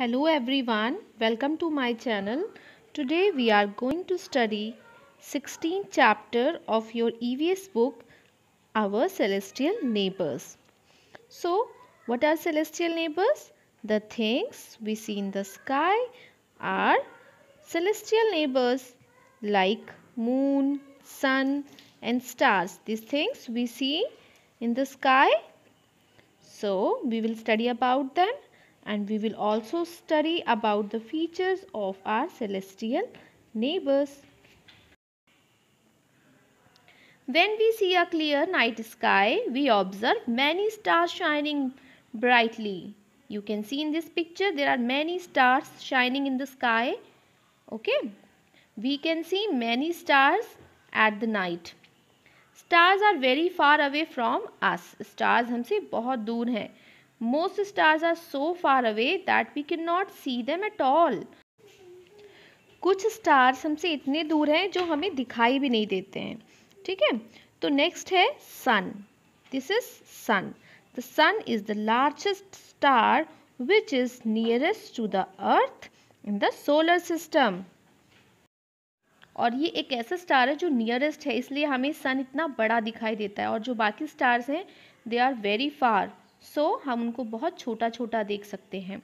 Hello everyone, welcome to my channel. Today we are going to study 16th chapter of your EVS book, Our Celestial Neighbors. So, what are celestial neighbors? The things we see in the sky are celestial neighbors like moon, sun and stars. These things we see in the sky. So, we will study about them and we will also study about the features of our celestial neighbors. When we see a clear night sky, we observe many stars shining brightly. You can see in this picture there are many stars shining in the sky. Okay. We can see many stars at the night. Stars are very far away from us. Stars हमसे बहुत दूर हैं. Most stars are so far away that we cannot see them at all. कुछ stars हमसे इतने दूर हैं जो हमें दिखाई भी नहीं देते हैं ठीक है तो नेक्स्ट है sun this is sun the sun is the largest star which is nearest to the earth in the solar system और ये एक ऐसा स्टार है जो नियरेस्ट है इसलिए हमें सन इतना बड़ा दिखाई देता है और जो बाकी स्टार्स हैं they are very far so so, हम उनको बहुत छोटा छोटा देख सकते हैं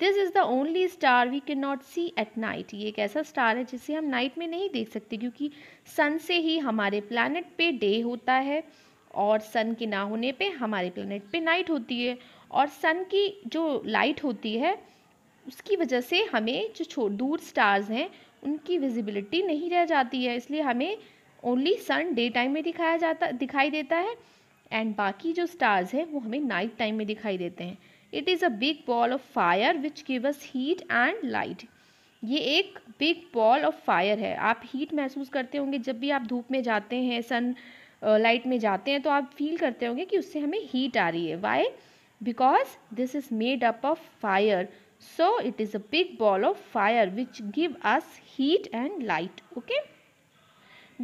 this is the only star we can not see at night ये एक ऐसा स्टार है जिसे हम नाइट में नहीं देख सकते क्योंकि सन से ही हमारे प्लानट पे डे होता है और सन के ना होने पे हमारे प्लानट पे नाइट होती है और सन की जो लाइट होती है उसकी वजह से हमें जो छो दूर स्टार्स हैं उनकी विजिबिलिटी नहीं रह जाती है इसलिए हमें ओनली सन डे टाइम में दिखाया जाता दिखाई देता है एंड बाकी जो स्टार्स हैं वो हमें नाइट टाइम में दिखाई देते हैं it is a big ball of fire which give us heat and light ये एक बिग बॉल ऑफ फायर है आप हीट महसूस करते होंगे जब भी आप धूप में जाते हैं सन लाइट uh, में जाते हैं तो आप फील करते होंगे कि उससे हमें हीट आ रही है why because this is made up of fire so is a big ball of fire which give us heat and light okay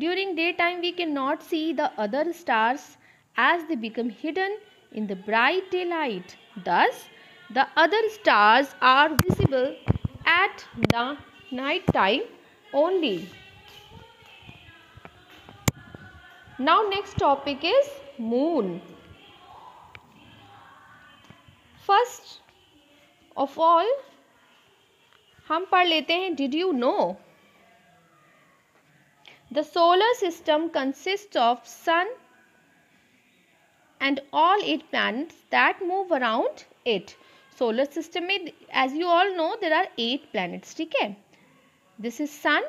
during day time we can not see the other stars as they become hidden in the bright daylight. Thus, the other stars are visible at the night time only. Now next topic is moon. First of all हम पढ़ लेते हैं did you know the solar system consist of and all it plan that move around it solar system में as you all know there are eight planets ठीक है this is sun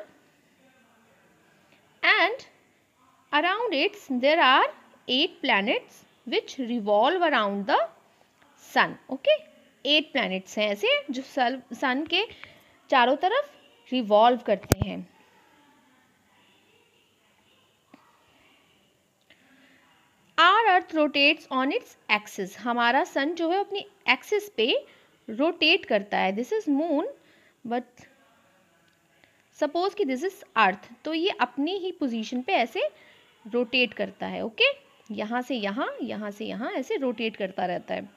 and around its there are eight planets which revolve around the sun okay eight planets हैं ऐसे जो सन के चारों तरफ revolve करते हैं earth rotates on its axis हमारा सन जो है अपनी एक्सिस पे रोटेट करता है this is moon but suppose कि दिस इज अर्थ तो ये अपनी ही पोजीशन पे ऐसे रोटेट करता है ओके okay? यहाँ से यहाँ यहाँ से यहाँ ऐसे रोटेट करता रहता है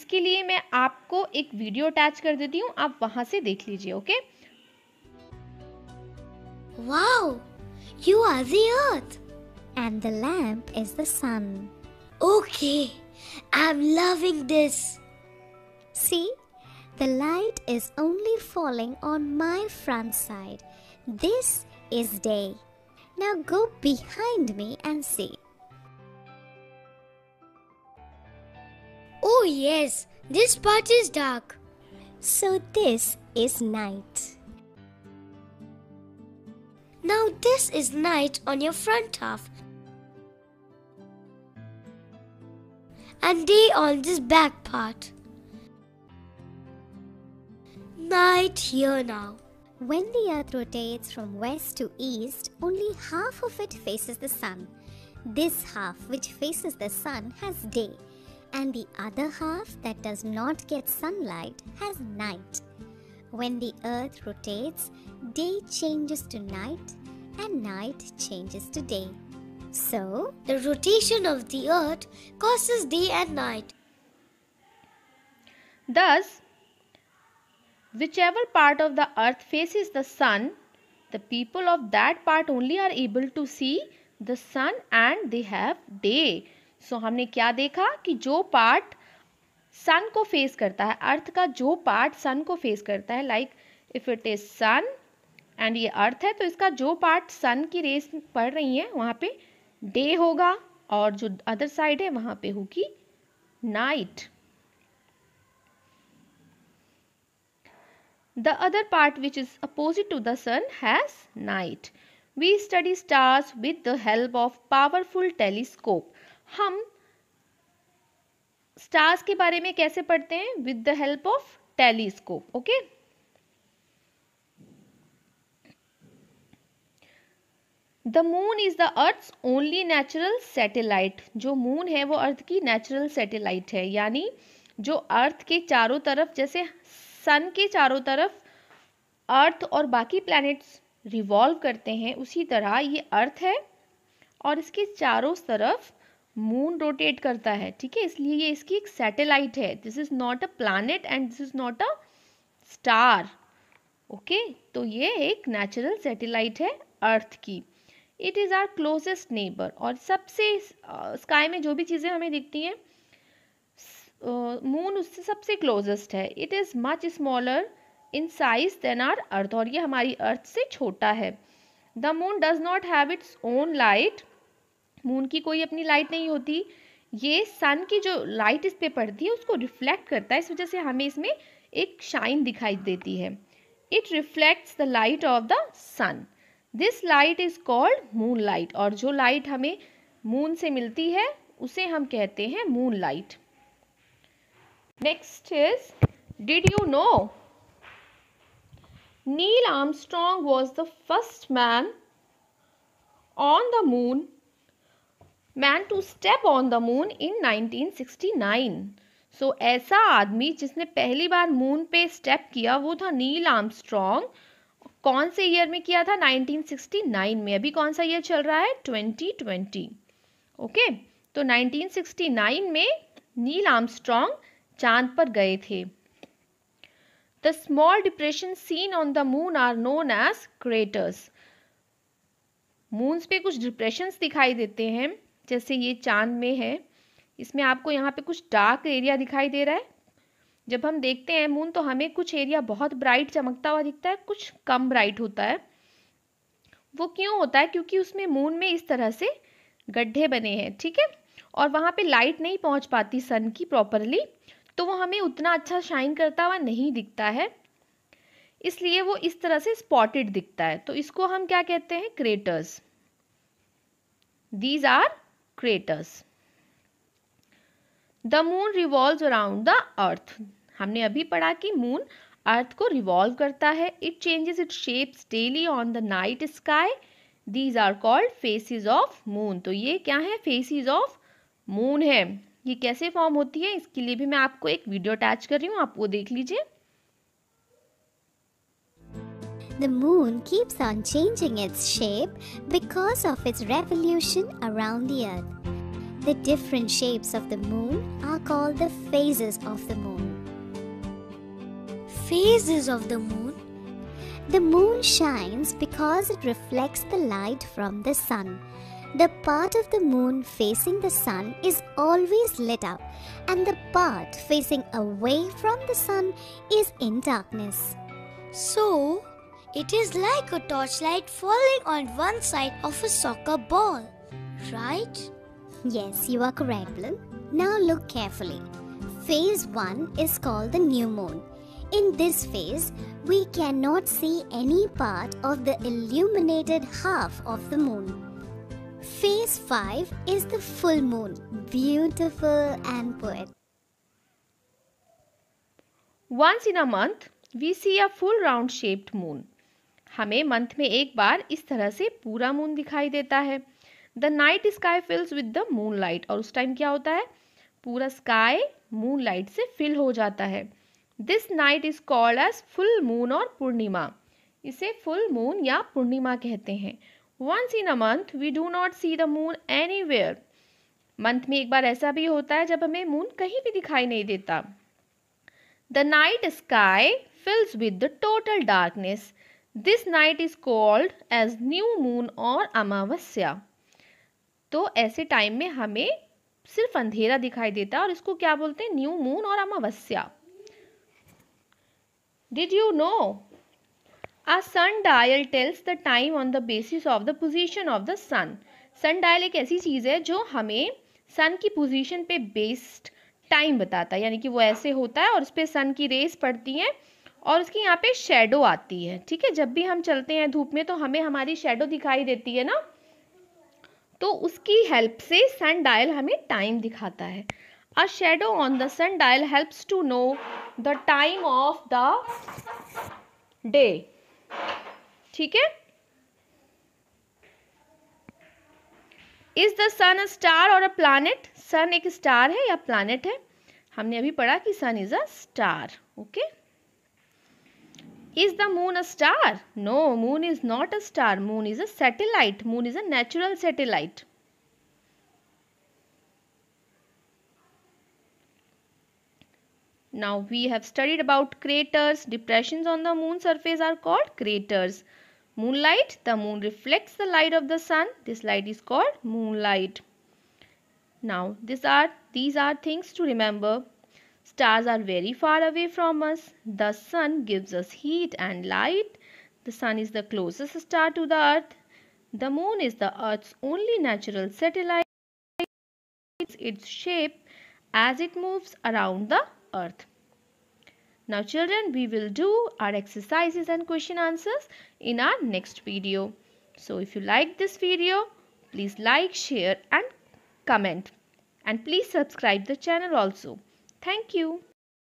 इसके लिए मैं आपको एक वीडियो अटैच कर देती हूँ आप वहां से देख लीजिए okay wow you are the earth and the lamp is the sun Okay, I'm loving this. See, the light is only falling on my front side. This is day. Now go behind me and see. Oh, yes, this part is dark. So, this is night. Now, this is night on your front half and day on this back part. Night here now. When the earth rotates from west to east, only half of it faces the sun. This half, which faces the sun, has day, and the other half that does not get sunlight has night. When the earth rotates, day changes to night, and night changes to day. So, the rotation of the earth causes day and night. Thus, whichever part of the earth faces the sun, the people of that part only are able to see the sun and they have day. So, हमने क्या देखा कि जो part sun को face करता है earth का जो part sun को face करता है like if it is sun and ये earth है तो इसका जो part sun की rays पड़ रही है वहाँ पे डे होगा और जो अदर साइड है वहां पे होगी night the other part which is opposite to the sun has night we study stars with the help of powerful telescope हम स्टार्स के बारे में कैसे पढ़ते हैं with the help of telescope okay the moon is the earth only natural satellite जो moon है वो अर्थ की नेचुरल सेटेलाइट है यानी जो अर्थ के चारों तरफ जैसे सन के चारों तरफ अर्थ और बाकी प्लैनेट्स रिवॉल्व करते हैं उसी तरह ये अर्थ है और इसके चारों तरफ मून रोटेट करता है ठीक है इसलिए ये इसकी एक सैटेलाइट है this is not a planet and this is not a star okay तो ये एक नेचुरल सैटेलाइट है अर्थ की it is our closest neighbour और सबसे स्काई में जो भी चीज़ें हमें दिखती हैं मून उससे सबसे क्लोजेस्ट है it is much smaller in size than our earth और ये हमारी अर्थ से छोटा है the moon does not have its own light moon की कोई अपनी लाइट नहीं होती ये सन की जो लाइट इस पर पड़ती है उसको रिफ्लेक्ट करता है इस वजह से हमें इसमें एक शाइन दिखाई देती है it reflects the light of the sun this light is called moon light और जो लाइट हमें मून से मिलती है उसे हम कहते हैं moon light next is did you know Neil Armstrong was the first man on the moon man to step on the moon in nineteen sixty nine so ऐसा आदमी जिसने पहली बार मून पे स्टेप किया वो था नील आर्मस्ट्रॉन्ग कौन से ईयर में किया था 1969 में अभी कौन सा ईयर चल रहा है 2020 ओके तो 1969 में नील आर्मस्ट्रॉन्ग चांद पर गए थे the small depression seen on the moon are known as craters moons पे कुछ डिप्रेशन दिखाई देते हैं जैसे ये चांद में है इसमें आपको यहाँ पे कुछ डार्क एरिया दिखाई दे रहा है जब हम देखते हैं मून तो हमें कुछ एरिया बहुत ब्राइट चमकता हुआ दिखता है कुछ कम ब्राइट होता है वो क्यों होता है क्योंकि उसमें मून में इस तरह से गड्ढे बने हैं ठीक है और वहाँ पे लाइट नहीं पहुँच पाती सन की प्रॉपरली तो वो हमें उतना अच्छा शाइन करता हुआ नहीं दिखता है इसलिए वो इस तरह से स्पॉटेड दिखता है तो इसको हम क्या कहते हैं craters these are craters the moon revolve around the earth हमने अभी पढ़ा कि मून अर्थ को रिवॉल्व करता है it changes it shapes daily on the night sky these are called phases of moon तो ये क्या है फेसिस ऑफ मून है ये कैसे फॉर्म होती है इसके लिए भी मैं आपको एक वीडियो अटैच कर रही हूँ आप वो देख लीजिए The moon keeps on changing its shape because of its revolution around the earth. The different shapes of the moon are called the phases of the moon. phases of the moon. The moon shines because it reflects the light from the sun. The part of the moon facing the sun is always lit up, and the part facing away from the sun is in darkness. So, it is like a torchlight falling on one side of a soccer ball, right? Yes, you are correct, Blin. Now look carefully. Phase 1 is called the new moon. In this phase, we cannot see any part of the illuminated half of the moon. Phase 5 is the full moon, beautiful and poetic. Once in a month, we see a full round shaped moon. हमें month में एक बार इस तरह से पूरा moon दिखाई देता है the night sky fills with the moon light और उस टाइम क्या होता है पूरा स्काई मून लाइट से फिल हो जाता है this night is called as full moon और पूर्णिमा इसे फुल मून या पूर्णिमा कहते हैं once in a month we do not see the moon anywhere month में एक बार ऐसा भी होता है जब हमें मून कहीं भी दिखाई नहीं देता the night sky fills with the total darkness this night is called as new moon और अमावस्या तो ऐसे टाइम में हमें सिर्फ अंधेरा दिखाई देता है और इसको क्या बोलते हैं न्यू मून और अमावस्या Did you know? A sundial tells the time on the basis of the position of the sun. Sundial ek aisi cheez hai jo hame sun ki position pe based time batata hai yani ki wo aise hota hai aur us pe sun ki rays padti hain और उसकी यहाँ पे shadow आती है ठीक है जब भी हम चलते हैं धूप में तो हमें हमारी शेडो दिखाई देती है ना तो उसकी हेल्प से सन डायल हमें टाइम दिखाता है shadow on the sundial helps to know the time of the day ठीक है इज द सन स्टार और अ प्लानट सन एक स्टार है या प्लानट है हमने अभी पढ़ा कि sun is a star okay is the moon a star no moon is not a star moon is a satellite moon is a natural satellite Now we have studied about craters. Depressions on the moon surface are called craters. Moonlight, the moon reflects the light of the sun. This light is called moonlight. Now these are, these are things to remember. Stars are very far away from us. The sun gives us heat and light. The sun is the closest star to the earth. The moon is the earth's only natural satellite. Its shape as it moves around the earth. Now children, we will do our exercises and question answers in our next video. So if you like this video, please like, share and comment. And please subscribe the channel also. Thank you.